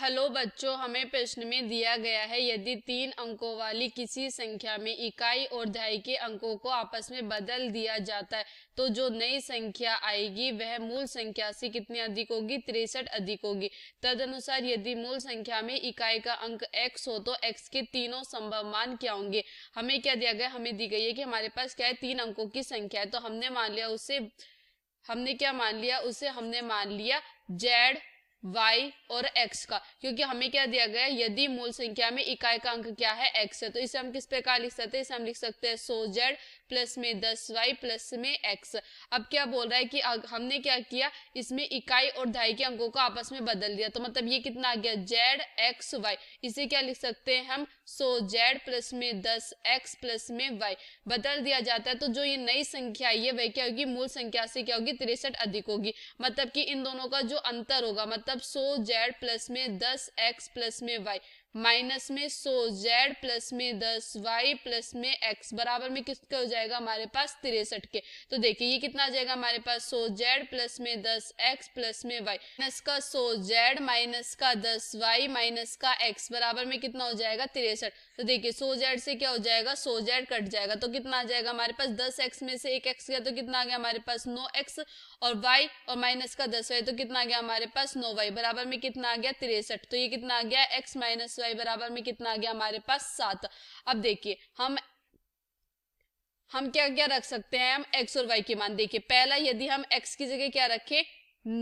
hello बच्चों हमें प्रश्न में दिया गया है यदि तीन अंकों वाली किसी संख्या में इकाई और ढाई के अंकों को आपस में बदल दिया जाता है तो जो नई संख्या आएगी वह मूल संख्या से कितनी अधिक होगी तिरसठ अधिक होगी तद अनुसार यदि मूल संख्या में इकाई का अंक एक्स हो तो एक्स के तीनों संभव मान क्या होंगे हमें क्या दिया गया हमें दी गई है कि हमारे पास क्या है तीन अंकों की संख्या है तो हमने मान लिया उसे हमने क्या मान लिया उसे हमने मान लिया जेड y और x का क्योंकि हमें क्या दिया गया है यदि मूल संख्या में इकाई का अंक क्या है x है तो इसे हम किस प्रकार लिख सकते हैं इसे हम लिख सकते हैं सो जेड प्लस में दस वाई प्लस में x अब क्या बोल रहा है कि हमने क्या किया इसमें इकाई और ढाई के अंकों को आपस में बदल दिया तो मतलब ये कितना आ गया जेड एक्स वाई इसे क्या लिख सकते हैं हम सो जेड प्लस में दस एक्स प्लस में वाई बदल दिया जाता है तो जो ये नई संख्या है वह क्या होगी मूल संख्या से क्या होगी तिरसठ अधिक होगी मतलब की इन दोनों का जो अंतर होगा मतलब अब सो जेड प्लस में दस एक्स प्लस में वाई माइनस में सो जेड प्लस में दस वाई प्लस में एक्स बराबर में किसके हो जाएगा हमारे पास तिरसठ के तो देखिए ये कितना आ जाएगा हमारे पास सो जेड प्लस में दस एक्स प्लस में वाई माइनस का सो जेड माइनस का दस वाई माइनस का एक्स बराबर में कितना हो जाएगा तिरसठ तो देखिए सो जेड से क्या हो जाएगा सो जेड कट जाएगा तो कितना आ जाएगा हमारे पास दस एक्स में से एक एक्स गया तो कितना आ गया हमारे पास नो एक्स और वाई और माइनस का दस वाई तो कितना आ गया हमारे पास नो वाई बराबर में कितना आ गया तिरसठ तो ये कितना आ गया एक्स माइनस वाई वाई बराबर में कितना आ गया हमारे पास सात अब देखिए हम हम क्या क्या रख सकते हैं हम एक्स और वाई के मान देखिए पहला यदि हम एक्स की जगह क्या रखें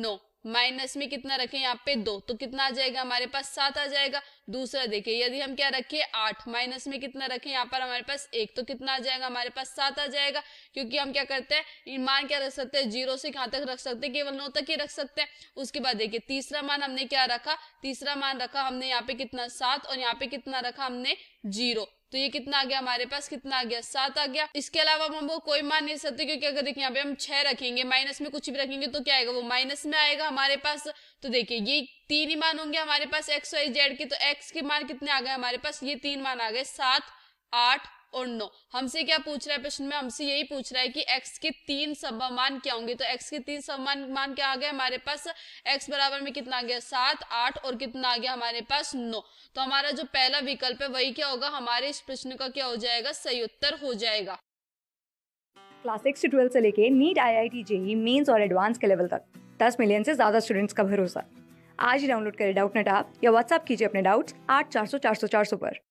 नो माइनस में कितना रखें यहाँ पे दो तो कितना आ जाएगा हमारे पास सात आ जाएगा दूसरा देखिए यदि हम क्या रखें आठ माइनस में कितना रखें यहाँ पर हमारे पास एक तो कितना आ जाएगा हमारे पास सात आ जाएगा क्योंकि हम क्या करते हैं मान क्या रख सकते हैं जीरो से कहाँ तक रख सकते हैं केवल नौ तक ही रख सकते हैं उसके बाद देखिए तीसरा मान हमने क्या रखा तीसरा मान रखा हमने यहाँ पे कितना सात और यहाँ पे कितना रखा हमने जीरो तो ये कितना आ गया हमारे पास कितना आ गया सात आ गया इसके अलावा हम वो कोई मान नहीं सकते क्योंकि अगर देखिए यहाँ पे हम छह रखेंगे माइनस में कुछ भी रखेंगे तो क्या आएगा वो माइनस में आएगा हमारे पास तो देखिए ये तीन ही मान होंगे हमारे पास एक्स वाई जेड के तो एक्स के मान कितने आ गए हमारे पास ये तीन मान आ गए सात आठ और नो हमसे क्या पूछ रहा है प्रश्न में हमसे यही पूछ रहा है कि एक्स के तीन सबमान क्या होंगे तो एक्स के तीन सबमान मान क्या आ गया हमारे पास एक्स बराबर में कितना आ गया सात आठ और कितना आ गया हमारे पास नो तो हमारा जो पहला विकल्प है वही क्या होगा हमारे इस प्रश्न का क्या हो जाएगा सही उत्तर हो जाएगा क्लास सिक्स से ट्वेल्थ से लेके NEET I I T JEE mains और एडवांस के लेवल तक दस मिलियन से ज़्यादा स्टूडेंट्स का भरोसा आज ही डाउनलोड करें डाउट नेट आप या व्हाट्सअप कीजिए अपने डाउट्स आठ चार सौ चार सौ चार सौ पर